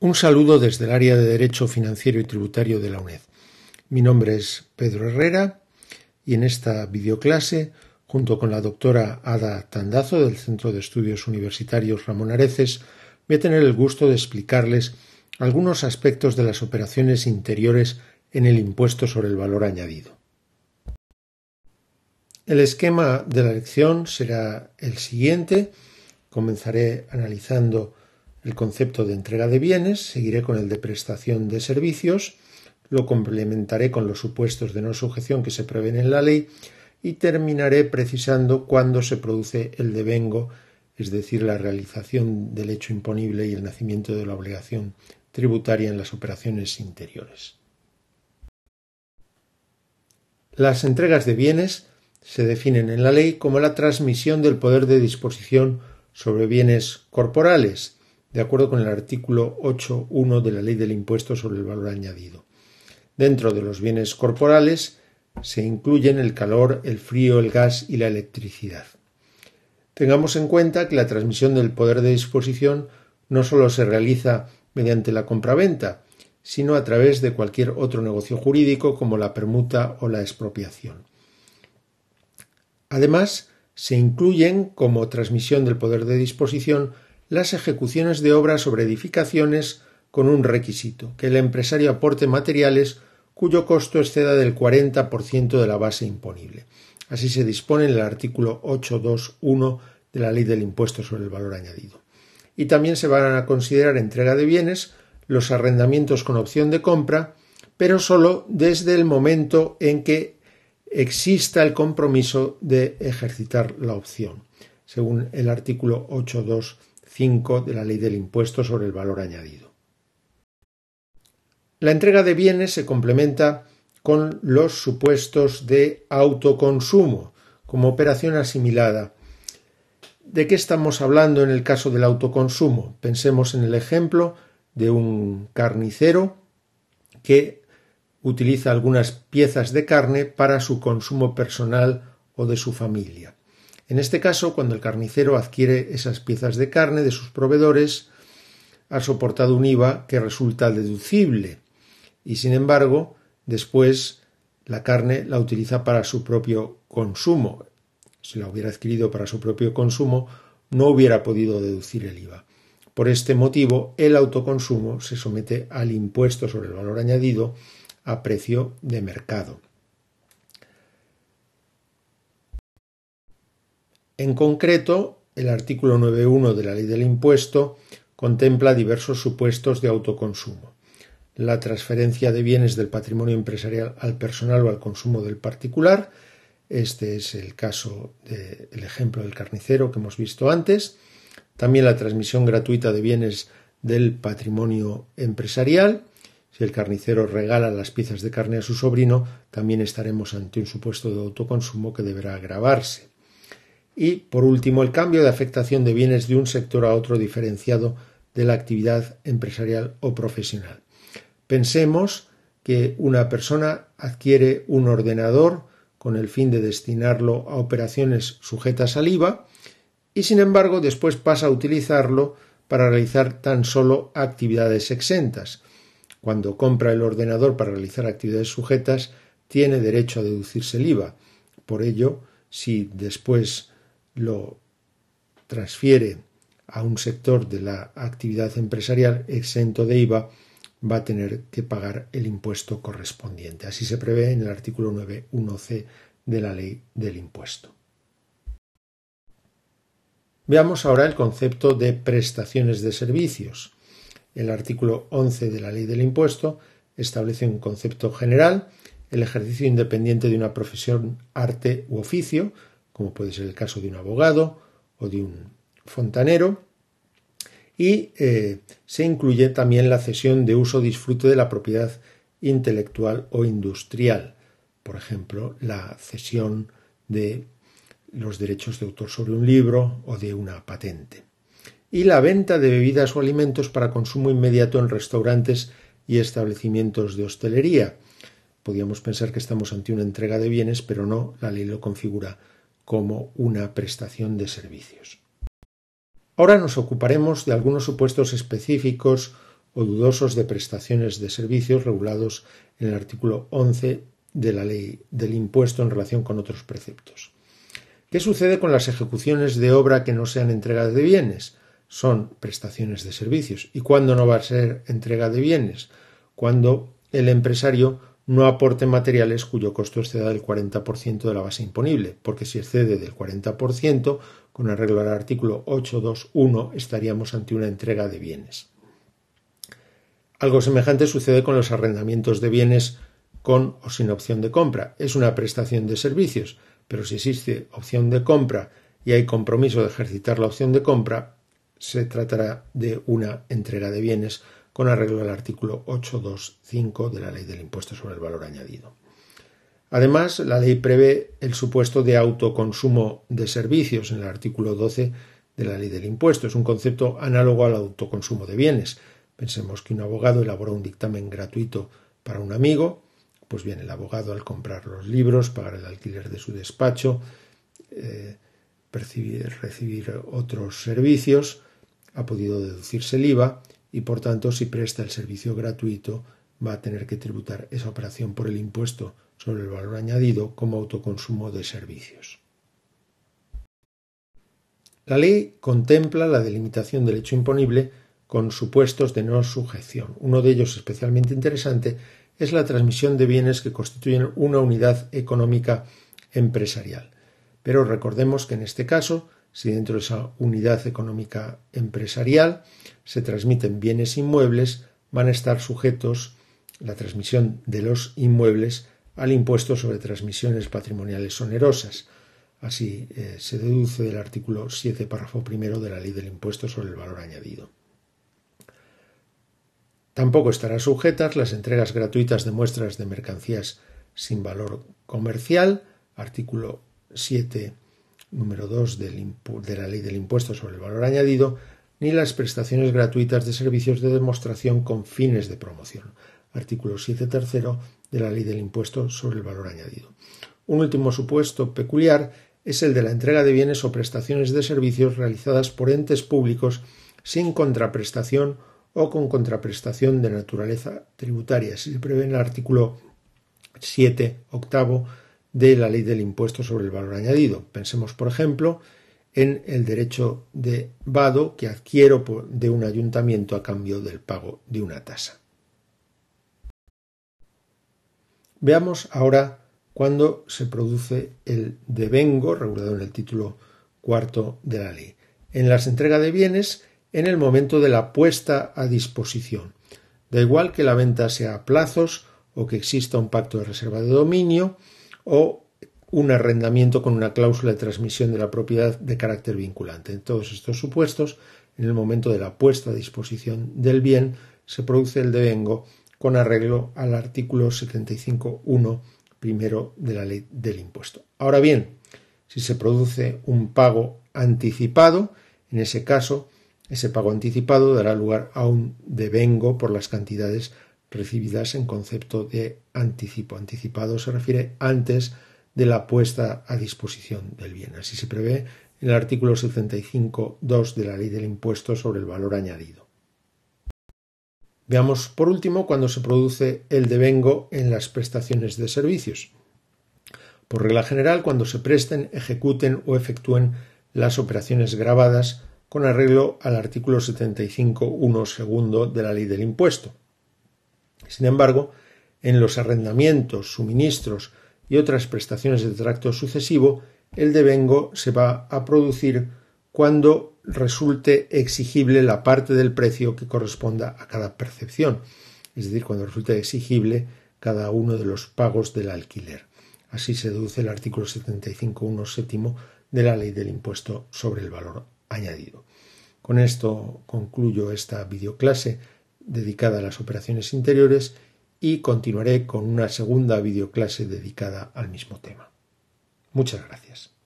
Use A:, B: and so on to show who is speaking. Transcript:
A: Un saludo desde el área de Derecho Financiero y Tributario de la UNED. Mi nombre es Pedro Herrera y en esta videoclase, junto con la doctora Ada Tandazo del Centro de Estudios Universitarios Ramón Areces, voy a tener el gusto de explicarles algunos aspectos de las operaciones interiores en el impuesto sobre el valor añadido. El esquema de la lección será el siguiente. Comenzaré analizando el concepto de entrega de bienes, seguiré con el de prestación de servicios, lo complementaré con los supuestos de no sujeción que se prevén en la ley y terminaré precisando cuándo se produce el devengo, es decir, la realización del hecho imponible y el nacimiento de la obligación tributaria en las operaciones interiores. Las entregas de bienes se definen en la ley como la transmisión del poder de disposición sobre bienes corporales, de acuerdo con el artículo 8.1 de la Ley del Impuesto sobre el Valor Añadido. Dentro de los bienes corporales se incluyen el calor, el frío, el gas y la electricidad. Tengamos en cuenta que la transmisión del poder de disposición no sólo se realiza mediante la compraventa, sino a través de cualquier otro negocio jurídico como la permuta o la expropiación. Además, se incluyen como transmisión del poder de disposición las ejecuciones de obras sobre edificaciones con un requisito, que el empresario aporte materiales cuyo costo exceda del 40% de la base imponible. Así se dispone en el artículo 821 de la Ley del Impuesto sobre el Valor Añadido. Y también se van a considerar entrega de bienes los arrendamientos con opción de compra, pero solo desde el momento en que exista el compromiso de ejercitar la opción, según el artículo 8.2.1. 5 de la Ley del Impuesto sobre el Valor Añadido. La entrega de bienes se complementa con los supuestos de autoconsumo como operación asimilada. ¿De qué estamos hablando en el caso del autoconsumo? Pensemos en el ejemplo de un carnicero que utiliza algunas piezas de carne para su consumo personal o de su familia. En este caso, cuando el carnicero adquiere esas piezas de carne de sus proveedores, ha soportado un IVA que resulta deducible y, sin embargo, después la carne la utiliza para su propio consumo. Si la hubiera adquirido para su propio consumo, no hubiera podido deducir el IVA. Por este motivo, el autoconsumo se somete al impuesto sobre el valor añadido a precio de mercado. En concreto, el artículo 9.1 de la ley del impuesto contempla diversos supuestos de autoconsumo. La transferencia de bienes del patrimonio empresarial al personal o al consumo del particular, este es el caso del ejemplo del carnicero que hemos visto antes. También la transmisión gratuita de bienes del patrimonio empresarial. Si el carnicero regala las piezas de carne a su sobrino, también estaremos ante un supuesto de autoconsumo que deberá agravarse y, por último, el cambio de afectación de bienes de un sector a otro diferenciado de la actividad empresarial o profesional. Pensemos que una persona adquiere un ordenador con el fin de destinarlo a operaciones sujetas al IVA y, sin embargo, después pasa a utilizarlo para realizar tan solo actividades exentas. Cuando compra el ordenador para realizar actividades sujetas, tiene derecho a deducirse el IVA. Por ello, si después lo transfiere a un sector de la actividad empresarial exento de IVA, va a tener que pagar el impuesto correspondiente. Así se prevé en el artículo 9.1c de la ley del impuesto. Veamos ahora el concepto de prestaciones de servicios. El artículo 11 de la ley del impuesto establece un concepto general, el ejercicio independiente de una profesión, arte u oficio, como puede ser el caso de un abogado o de un fontanero, y eh, se incluye también la cesión de uso o disfrute de la propiedad intelectual o industrial, por ejemplo, la cesión de los derechos de autor sobre un libro o de una patente, y la venta de bebidas o alimentos para consumo inmediato en restaurantes y establecimientos de hostelería. Podríamos pensar que estamos ante una entrega de bienes, pero no, la ley lo configura como una prestación de servicios. Ahora nos ocuparemos de algunos supuestos específicos o dudosos de prestaciones de servicios regulados en el artículo 11 de la ley del impuesto en relación con otros preceptos. ¿Qué sucede con las ejecuciones de obra que no sean entregas de bienes? Son prestaciones de servicios. ¿Y cuándo no va a ser entrega de bienes? Cuando el empresario no aporte materiales cuyo costo exceda del 40% de la base imponible, porque si excede del 40%, con arreglo al artículo 821, estaríamos ante una entrega de bienes. Algo semejante sucede con los arrendamientos de bienes con o sin opción de compra. Es una prestación de servicios, pero si existe opción de compra y hay compromiso de ejercitar la opción de compra, se tratará de una entrega de bienes con arreglo al artículo 825 de la Ley del Impuesto sobre el Valor Añadido. Además, la ley prevé el supuesto de autoconsumo de servicios en el artículo 12 de la Ley del Impuesto. Es un concepto análogo al autoconsumo de bienes. Pensemos que un abogado elaboró un dictamen gratuito para un amigo, pues bien, el abogado al comprar los libros, pagar el alquiler de su despacho, eh, recibir otros servicios, ha podido deducirse el IVA y por tanto si presta el servicio gratuito va a tener que tributar esa operación por el impuesto sobre el valor añadido como autoconsumo de servicios. La ley contempla la delimitación del hecho imponible con supuestos de no sujeción. Uno de ellos especialmente interesante es la transmisión de bienes que constituyen una unidad económica empresarial. Pero recordemos que en este caso si dentro de esa unidad económica empresarial se transmiten bienes inmuebles, van a estar sujetos la transmisión de los inmuebles al impuesto sobre transmisiones patrimoniales onerosas. Así eh, se deduce del artículo 7, párrafo primero de la Ley del Impuesto sobre el Valor Añadido. Tampoco estarán sujetas las entregas gratuitas de muestras de mercancías sin valor comercial, artículo 7, número 2 de la Ley del Impuesto sobre el Valor Añadido, ni las prestaciones gratuitas de servicios de demostración con fines de promoción, artículo 7 tercero de la Ley del Impuesto sobre el Valor Añadido. Un último supuesto peculiar es el de la entrega de bienes o prestaciones de servicios realizadas por entes públicos sin contraprestación o con contraprestación de naturaleza tributaria. Se prevé en el artículo 7 octavo de la ley del impuesto sobre el valor añadido. Pensemos, por ejemplo, en el derecho de vado que adquiero de un ayuntamiento a cambio del pago de una tasa. Veamos ahora cuándo se produce el devengo regulado en el título cuarto de la ley. En las entregas de bienes, en el momento de la puesta a disposición. Da igual que la venta sea a plazos o que exista un pacto de reserva de dominio, o un arrendamiento con una cláusula de transmisión de la propiedad de carácter vinculante. En todos estos supuestos, en el momento de la puesta a disposición del bien, se produce el devengo con arreglo al artículo 75.1 primero de la ley del impuesto. Ahora bien, si se produce un pago anticipado, en ese caso, ese pago anticipado dará lugar a un devengo por las cantidades recibidas en concepto de anticipo. Anticipado se refiere antes de la puesta a disposición del bien. Así se prevé en el artículo 75.2 de la Ley del Impuesto sobre el Valor Añadido. Veamos, por último, cuando se produce el devengo en las prestaciones de servicios. Por regla general, cuando se presten, ejecuten o efectúen las operaciones grabadas con arreglo al artículo 75.1 segundo de la Ley del Impuesto sin embargo, en los arrendamientos, suministros y otras prestaciones de tracto sucesivo, el devengo se va a producir cuando resulte exigible la parte del precio que corresponda a cada percepción, es decir, cuando resulte exigible cada uno de los pagos del alquiler. Así se deduce el artículo 75.1.7 de la ley del impuesto sobre el valor añadido. Con esto concluyo esta videoclase dedicada a las operaciones interiores y continuaré con una segunda videoclase dedicada al mismo tema. Muchas gracias.